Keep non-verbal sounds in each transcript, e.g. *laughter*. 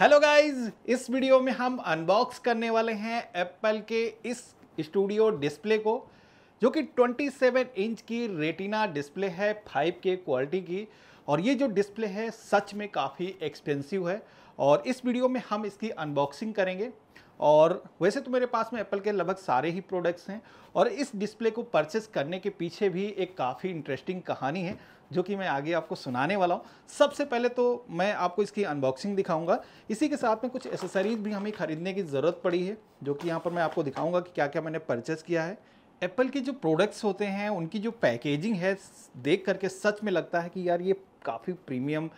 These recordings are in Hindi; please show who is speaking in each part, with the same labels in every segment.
Speaker 1: हेलो गाइस इस वीडियो में हम अनबॉक्स करने वाले हैं एप्पल के इस स्टूडियो डिस्प्ले को जो कि 27 इंच की रेटिना डिस्प्ले है 5K क्वालिटी की और ये जो डिस्प्ले है सच में काफ़ी एक्सपेंसिव है और इस वीडियो में हम इसकी अनबॉक्सिंग करेंगे और वैसे तो मेरे पास में एप्पल के लगभग सारे ही प्रोडक्ट्स हैं और इस डिस्प्ले को परचेस करने के पीछे भी एक काफ़ी इंटरेस्टिंग कहानी है जो कि मैं आगे आपको सुनाने वाला हूँ सबसे पहले तो मैं आपको इसकी अनबॉक्सिंग दिखाऊंगा इसी के साथ में कुछ एसेसरीज भी हमें ख़रीदने की ज़रूरत पड़ी है जो कि यहाँ पर मैं आपको दिखाऊँगा कि क्या क्या मैंने परचेस किया है एप्पल के जो प्रोडक्ट्स होते हैं उनकी जो पैकेजिंग है देख करके सच में लगता है कि यार ये काफ़ी प्रीमियम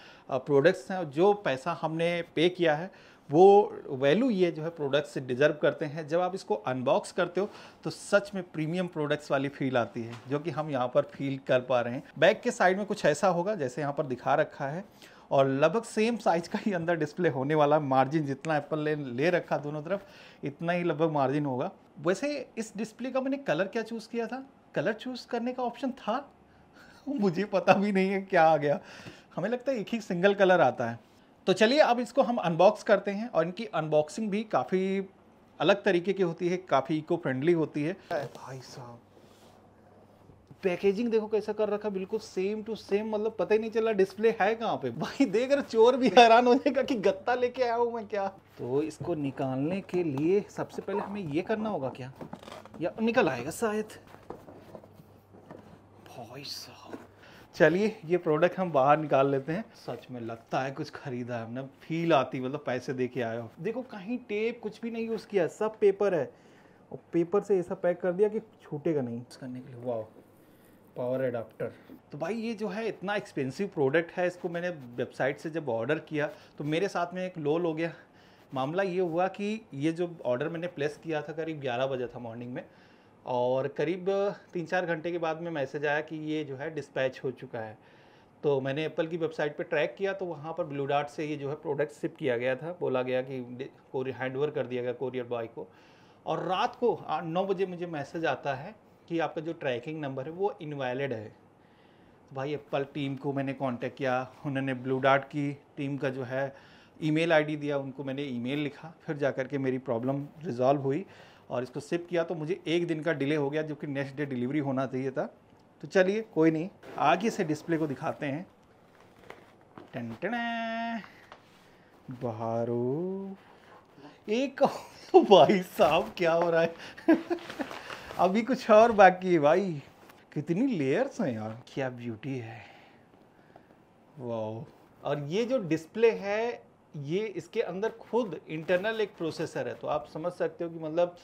Speaker 1: प्रोडक्ट्स हैं और जो पैसा हमने पे किया है वो वैल्यू ये जो है प्रोडक्ट से डिजर्व करते हैं जब आप इसको अनबॉक्स करते हो तो सच में प्रीमियम प्रोडक्ट्स वाली फील आती है जो कि हम यहाँ पर फील कर पा रहे हैं बैग के साइड में कुछ ऐसा होगा जैसे यहाँ पर दिखा रखा है और लगभग सेम साइज का ही अंदर डिस्प्ले होने वाला मार्जिन जितना एप्पल ने ले रखा दोनों तरफ इतना ही लगभग मार्जिन होगा वैसे इस डिस्प्ले का मैंने कलर क्या चूज़ किया था कलर चूज़ करने का ऑप्शन था *laughs* मुझे पता भी नहीं है क्या आ गया हमें लगता है एक ही सिंगल कलर आता है तो चलिए अब इसको हम अनबॉक्स करते हैं और इनकी अनबॉक्सिंग भी काफ़ी अलग तरीके की होती है काफ़ी इको फ्रेंडली होती है भाई साहब पैकेजिंग देखो कैसा कर रखा बिल्कुल सेम टू सेम मतलब पता ही नहीं चला डिस्प्ले है कहाँ पे भाई देख रहे चोर भी हैरान हो जाएगा कि गत्ता लेके आया हूँ मैं क्या तो इसको निकालने के लिए सबसे पहले हमें ये करना होगा क्या या निकल आएगा शायद भाई साहब चलिए ये प्रोडक्ट हम बाहर निकाल लेते हैं सच में लगता है कुछ खरीदा है हमने फील आती मतलब पैसे दे के आए हो देखो कहीं टेप कुछ भी नहीं यूज़ किया सब पेपर है और पेपर से ऐसा पैक कर दिया कि छूटेगा नहीं करने के लिए वाह पावर एडाप्टर तो भाई ये जो है इतना एक्सपेंसिव प्रोडक्ट है इसको मैंने वेबसाइट से जब ऑर्डर किया तो मेरे साथ में एक लोल हो गया मामला ये हुआ कि ये जो ऑर्डर मैंने प्लेस किया था करीब ग्यारह बजे था मॉर्निंग में और करीब तीन चार घंटे के बाद में मैसेज आया कि ये जो है डिस्पैच हो चुका है तो मैंने एप्पल की वेबसाइट पे ट्रैक किया तो वहाँ पर ब्लू डार्ट से ये जो है प्रोडक्ट शिप किया गया था बोला गया कि कोरियर हैंड ओवर कर दिया गया कोरियर बॉय को और रात को नौ बजे मुझे मैसेज आता है कि आपका जो ट्रैकिंग नंबर है वो इनवैलिड है भाई एप्पल टीम को मैंने कांटेक्ट किया उन्होंने ब्लू डार्ट की टीम का जो है ईमेल आईडी दिया उनको मैंने ईमेल लिखा फिर जा कर के मेरी प्रॉब्लम रिजॉल्व हुई और इसको सिप किया तो मुझे एक दिन का डिले हो गया जबकि नेक्स्ट डे डिलीवरी होना चाहिए था तो चलिए कोई नहीं आगे से डिस्प्ले को दिखाते हैं टन टन बहारू एक *laughs* तो भाई साहब क्या हो रहा है *laughs* अभी कुछ और बाकी है भाई कितनी लेयर्स हैं यार क्या ब्यूटी है वाह और ये जो डिस्प्ले है ये इसके अंदर खुद इंटरनल एक प्रोसेसर है तो आप समझ सकते हो कि मतलब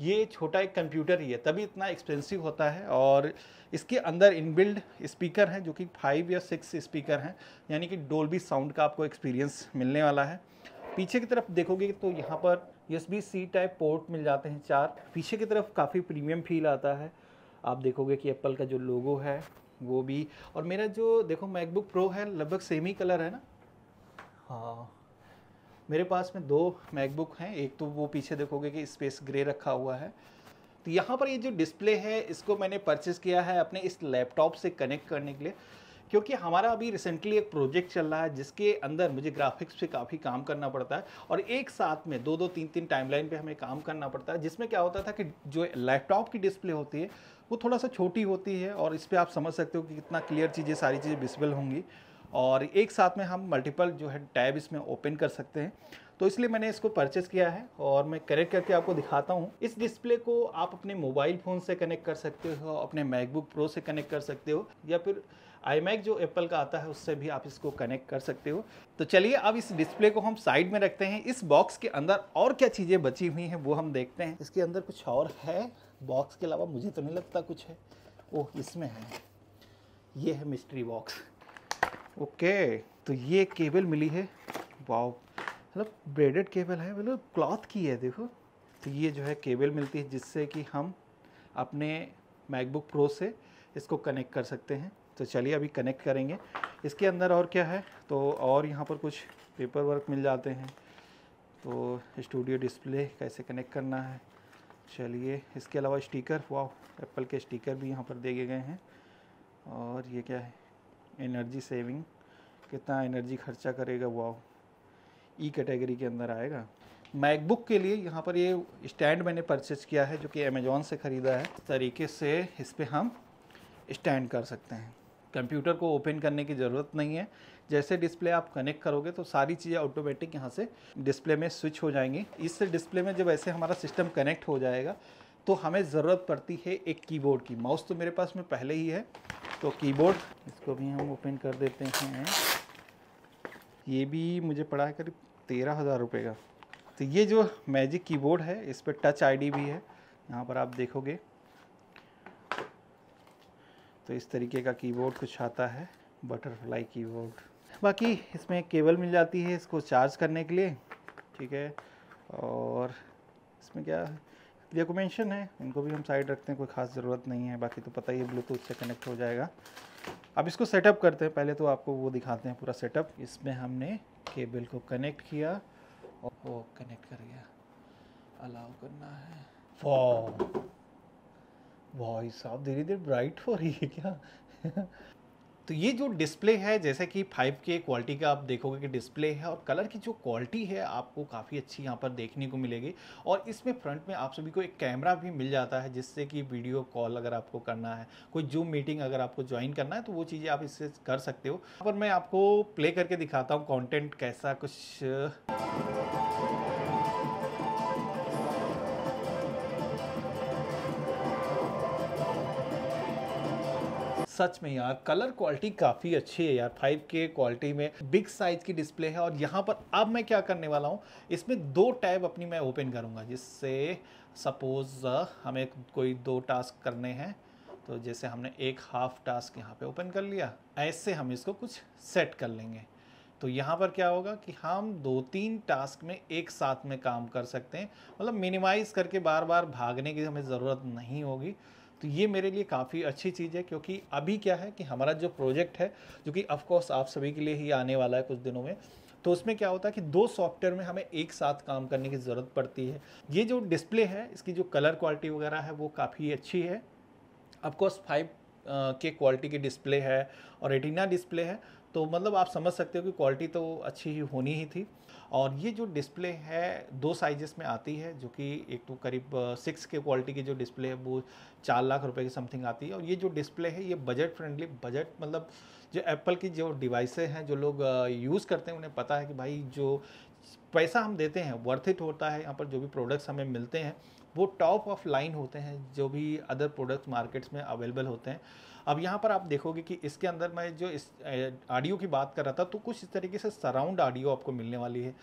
Speaker 1: ये छोटा एक कंप्यूटर ही है तभी इतना एक्सपेंसिव होता है और इसके अंदर इनबिल्ड स्पीकर हैं जो कि फाइव या सिक्स स्पीकर हैं यानी कि डोलबी साउंड का आपको एक्सपीरियंस मिलने वाला है पीछे की तरफ देखोगे तो यहाँ पर U S B C type port मिल जाते हैं चार पीछे की तरफ काफ़ी प्रीमियम फील आता है आप देखोगे कि एप्पल का जो लोगो है वो भी और मेरा जो देखो मैकबुक प्रो है लगभग सेम ही कलर है ना हाँ मेरे पास में दो मैकबुक हैं एक तो वो पीछे देखोगे कि स्पेस ग्रे रखा हुआ है तो यहाँ पर ये जो डिस्प्ले है इसको मैंने परचेस किया है अपने इस लैपटॉप से कनेक्ट करने के लिए क्योंकि हमारा अभी रिसेंटली एक प्रोजेक्ट चल रहा है जिसके अंदर मुझे ग्राफिक्स पे काफ़ी काम करना पड़ता है और एक साथ में दो दो तीन तीन टाइमलाइन पे हमें काम करना पड़ता है जिसमें क्या होता था कि जो लैपटॉप की डिस्प्ले होती है वो थोड़ा सा छोटी होती है और इस पर आप समझ सकते हो कि कितना क्लियर चीज़ें सारी चीज़ें विजिबल होंगी और एक साथ में हम मल्टीपल जो है टैब इसमें ओपन कर सकते हैं तो इसलिए मैंने इसको परचेस किया है और मैं कनेक्ट करके आपको दिखाता हूँ इस डिस्प्ले को आप अपने मोबाइल फ़ोन से कनेक्ट कर सकते हो अपने मैकबुक प्रो से कनेक्ट कर सकते हो या फिर आई जो एप्पल का आता है उससे भी आप इसको कनेक्ट कर सकते हो तो चलिए अब इस डिस्प्ले को हम साइड में रखते हैं इस बॉक्स के अंदर और क्या चीज़ें बची हुई हैं वो हम देखते हैं इसके अंदर कुछ और है बॉक्स के अलावा मुझे तो नहीं लगता कुछ है ओह इसमें है ये है मिस्ट्री बॉक्स ओके तो ये केबल मिली है वाओ मतलब ब्रेडेड केबल है मतलब क्लॉथ की है देखो तो ये जो है केबल मिलती है जिससे कि हम अपने मैकबुक प्रो से इसको कनेक्ट कर सकते हैं तो चलिए अभी कनेक्ट करेंगे इसके अंदर और क्या है तो और यहाँ पर कुछ पेपर वर्क मिल जाते हैं तो स्टूडियो डिस्प्ले कैसे कनेक्ट करना है चलिए इसके अलावा स्टिकर वाह एप्पल के स्टिकर भी यहाँ पर दिए गए हैं और ये क्या है एनर्जी सेविंग कितना एनर्जी खर्चा करेगा वाओ ई कैटेगरी के अंदर आएगा मैकबुक के लिए यहाँ पर ये स्टैंड मैंने परचेज किया है जो कि अमेज़ोन से ख़रीदा है तरीके से इस पर हम स्टैंड कर सकते हैं कंप्यूटर को ओपन करने की ज़रूरत नहीं है जैसे डिस्प्ले आप कनेक्ट करोगे तो सारी चीज़ें ऑटोमेटिक यहाँ से डिस्प्ले में स्विच हो जाएंगी इस डिस्प्ले में जब ऐसे हमारा सिस्टम कनेक्ट हो जाएगा तो हमें ज़रूरत पड़ती है एक कीबोर्ड की माउस तो मेरे पास में पहले ही है तो कीबोर्ड इसको भी हम ओपन कर देते हैं ये भी मुझे पड़ा है करीब तेरह हज़ार रुपये का तो ये जो मैजिक कीबोर्ड है इस पर टच आईडी भी है यहाँ पर आप देखोगे तो इस तरीके का कीबोर्ड कुछ आता है बटरफ्लाई कीबोर्ड बाकी इसमें केबल मिल जाती है इसको चार्ज करने के लिए ठीक है और इसमें क्या रिकमेंशन है इनको भी हम साइड रखते हैं कोई खास ज़रूरत नहीं है बाकी तो पता ही है ब्लूटूथ से कनेक्ट हो जाएगा अब इसको सेटअप करते हैं पहले तो आपको वो दिखाते हैं पूरा सेटअप इसमें हमने केबल को कनेक्ट किया और वो कनेक्ट कर गया अलाउ करना
Speaker 2: है
Speaker 1: वॉइस आप धीरे धीरे ब्राइट हो रही है क्या तो ये जो डिस्प्ले है जैसे कि 5K क्वालिटी का आप देखोगे कि डिस्प्ले है और कलर की जो क्वालिटी है आपको काफ़ी अच्छी यहाँ पर देखने को मिलेगी और इसमें फ्रंट में आप सभी को एक कैमरा भी मिल जाता है जिससे कि वीडियो कॉल अगर आपको करना है कोई जूम मीटिंग अगर आपको ज्वाइन करना है तो वो चीज़ें आप इससे कर सकते हो पर मैं आपको प्ले करके दिखाता हूँ कॉन्टेंट कैसा कुछ सच में यार कलर क्वालिटी काफ़ी अच्छी है यार 5K क्वालिटी में बिग साइज़ की डिस्प्ले है और यहाँ पर अब मैं क्या करने वाला हूँ इसमें दो टैब अपनी मैं ओपन करूँगा जिससे सपोज़ uh, हमें कोई दो टास्क करने हैं तो जैसे हमने एक हाफ टास्क यहाँ पे ओपन कर लिया ऐसे हम इसको कुछ सेट कर लेंगे तो यहाँ पर क्या होगा कि हम दो तीन टास्क में एक साथ में काम कर सकते हैं मतलब मिनिमाइज़ करके बार बार भागने की हमें ज़रूरत नहीं होगी तो ये मेरे लिए काफ़ी अच्छी चीज़ है क्योंकि अभी क्या है कि हमारा जो प्रोजेक्ट है जो कि ऑफकोर्स आप सभी के लिए ही आने वाला है कुछ दिनों में तो उसमें क्या होता है कि दो सॉफ्टवेयर में हमें एक साथ काम करने की ज़रूरत पड़ती है ये जो डिस्प्ले है इसकी जो कलर क्वालिटी वगैरह है वो काफ़ी अच्छी है ऑफकोर्स फाइव के क्वालिटी की डिस्प्ले है और एटीना डिस्प्ले है तो मतलब आप समझ सकते हो कि क्वालिटी तो अच्छी ही होनी ही थी और ये जो डिस्प्ले है दो साइजेस में आती है जो कि एक तो करीब सिक्स के क्वालिटी की जो डिस्प्ले है वो चार लाख रुपए की समथिंग आती है और ये जो डिस्प्ले है ये बजट फ्रेंडली बजट मतलब जो एप्पल की जो डिवाइसें हैं जो लोग यूज़ करते हैं उन्हें पता है कि भाई जो पैसा हम देते हैं वर्थ इट होता है यहाँ पर जो भी प्रोडक्ट्स हमें मिलते हैं वो टॉप ऑफ लाइन होते हैं जो भी अदर प्रोडक्ट्स मार्केट्स में अवेलेबल होते हैं अब यहाँ पर आप देखोगे कि इसके अंदर मैं जो इस ऑडियो की बात कर रहा था तो कुछ इस तरीके से सराउंड ऑडियो आपको मिलने वाली है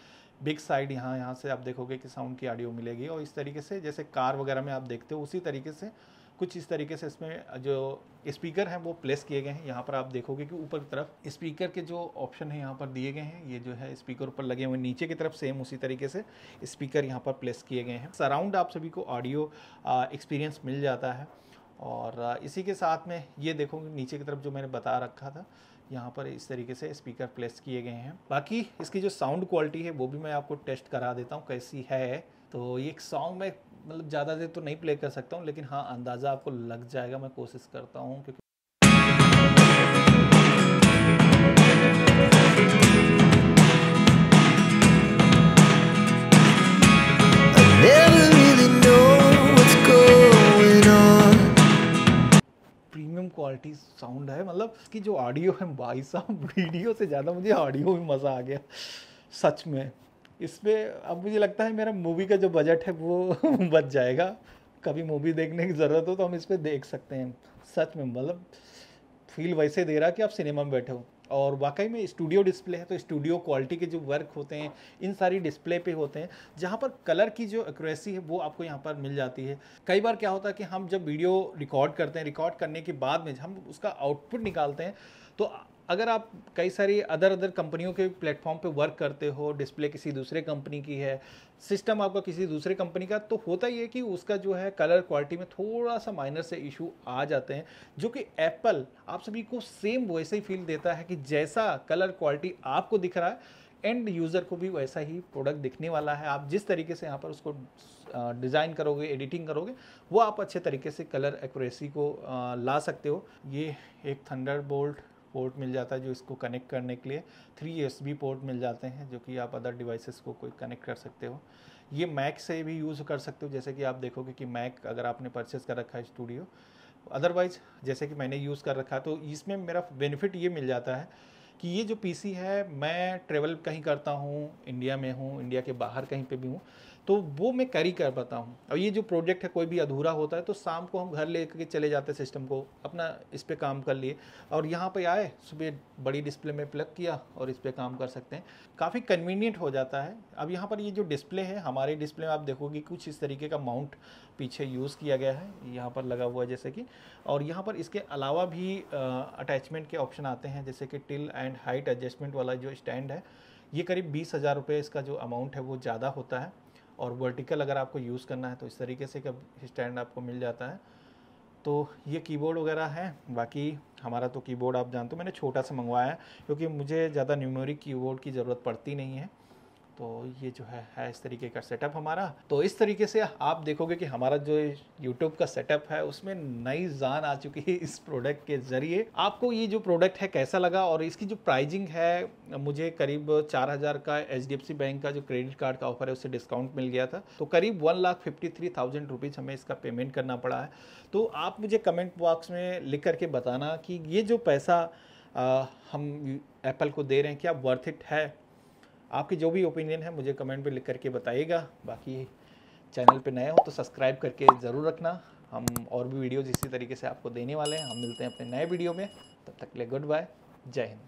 Speaker 1: बिग साइड यहाँ यहाँ से आप देखोगे कि साउंड की ऑडियो मिलेगी और इस तरीके से जैसे कार वगैरह में आप देखते हो उसी तरीके से कुछ इस तरीके से इसमें जो स्पीकर हैं वो प्लेस किए गए हैं यहाँ पर आप देखोगे कि ऊपर की तरफ स्पीकर के जो ऑप्शन है यहाँ पर दिए गए हैं ये जो है स्पीकर ऊपर लगे हुए नीचे की तरफ सेम उसी तरीके से स्पीकर यहाँ पर प्लेस किए गए हैं सराउंड आप सभी को ऑडियो एक्सपीरियंस मिल जाता है और इसी के साथ में ये देखो नीचे की तरफ जो मैंने बता रखा था यहाँ पर इस तरीके से स्पीकर प्लेस किए गए हैं बाकी इसकी जो साउंड क्वालिटी है वो भी मैं आपको टेस्ट करा देता हूँ कैसी है तो ये एक सॉन्ग मैं मतलब ज़्यादा देर तो नहीं प्ले कर सकता हूँ लेकिन हाँ अंदाज़ा आपको लग जाएगा मैं कोशिश करता हूँ क्योंकि क्वालिटी साउंड है मतलब इसकी जो ऑडियो है भाई साहब वीडियो से ज़्यादा मुझे ऑडियो में मज़ा आ गया सच में इसमें अब मुझे लगता है मेरा मूवी का जो बजट है वो *laughs* बच जाएगा कभी मूवी देखने की ज़रूरत हो तो हम इस पर देख सकते हैं सच में मतलब फील वैसे दे रहा कि आप सिनेमा में बैठे हो और वाकई में स्टूडियो डिस्प्ले है तो स्टूडियो क्वालिटी के जो वर्क होते हैं इन सारी डिस्प्ले पे होते हैं जहाँ पर कलर की जो एक्यूरेसी है वो आपको यहाँ पर मिल जाती है कई बार क्या होता है कि हम जब वीडियो रिकॉर्ड करते हैं रिकॉर्ड करने के बाद में हम उसका आउटपुट निकालते हैं तो अगर आप कई सारी अदर अदर कंपनियों के प्लेटफॉर्म पे वर्क करते हो डिस्प्ले किसी दूसरे कंपनी की है सिस्टम आपका किसी दूसरे कंपनी का तो होता ही है कि उसका जो है कलर क्वालिटी में थोड़ा सा माइनर से इशू आ जाते हैं जो कि एप्पल आप सभी को सेम वैसे ही फील देता है कि जैसा कलर क्वालिटी आपको दिख रहा है एंड यूज़र को भी वैसा ही प्रोडक्ट दिखने वाला है आप जिस तरीके से यहाँ पर उसको डिज़ाइन करोगे एडिटिंग करोगे वो आप अच्छे तरीके से कलर एक्यूरेसी को ला सकते हो ये एक थंडर बोल्ट पोर्ट मिल जाता है जो इसको कनेक्ट करने के लिए थ्री एस पोर्ट मिल जाते हैं जो कि आप अदर डिवाइसेस को कोई कनेक्ट कर सकते हो ये मैक से भी यूज़ कर सकते हो जैसे कि आप देखोगे कि मैक अगर आपने परचेज़ कर रखा है स्टूडियो अदरवाइज़ जैसे कि मैंने यूज़ कर रखा तो इसमें मेरा बेनिफिट ये मिल जाता है कि ये जो पीसी है मैं ट्रेवल कहीं करता हूँ इंडिया में हूँ इंडिया के बाहर कहीं पे भी हूँ तो वो मैं कैरी कर पाता हूँ और ये जो प्रोजेक्ट है कोई भी अधूरा होता है तो शाम को हम घर ले करके चले जाते हैं सिस्टम को अपना इस पर काम कर लिए और यहाँ पर आए सुबह बड़ी डिस्प्ले में प्लग किया और इस पर काम कर सकते हैं काफ़ी कन्वीनियंट हो जाता है अब यहाँ पर ये जो डिस्प्ले है हमारे डिस्प्ले में आप देखोगे कुछ इस तरीके का माउंट पीछे यूज़ किया गया है यहाँ पर लगा हुआ है जैसे कि और यहाँ पर इसके अलावा भी अटैचमेंट के ऑप्शन आते हैं जैसे कि टिल एंड हाइट एडजस्टमेंट वाला जो स्टैंड है ये करीब बीस हज़ार रुपये इसका जो अमाउंट है वो ज़्यादा होता है और वर्टिकल अगर आपको यूज़ करना है तो इस तरीके से स्टैंड आपको मिल जाता है तो ये कीबोर्ड वगैरह है बाकी हमारा तो कीबोर्ड आप जानते हो मैंने छोटा सा मंगवाया है क्योंकि मुझे ज़्यादा न्यूमेरिक कीबोर्ड की ज़रूरत पड़ती नहीं है तो ये जो है है इस तरीके का सेटअप हमारा तो इस तरीके से आप देखोगे कि हमारा जो यूट्यूब का सेटअप है उसमें नई जान आ चुकी है इस प्रोडक्ट के ज़रिए आपको ये जो प्रोडक्ट है कैसा लगा और इसकी जो प्राइजिंग है मुझे करीब चार हज़ार का एच बैंक का जो क्रेडिट कार्ड का ऑफर है उससे डिस्काउंट मिल गया था तो करीब one lakh fifty three thousand rupees हमें इसका पेमेंट करना पड़ा है तो आप मुझे कमेंट बॉक्स में लिख करके बताना कि ये जो पैसा आ, हम एप्पल को दे रहे हैं क्या वर्थ इट है आपकी जो भी ओपिनियन है मुझे कमेंट पर लिख करके बताइएगा बाकी चैनल पे नए हो तो सब्सक्राइब करके ज़रूर रखना हम और भी वीडियोज़ इसी तरीके से आपको देने वाले हैं हम मिलते हैं अपने नए वीडियो में तब तक के लिए गुड बाय जय हिंद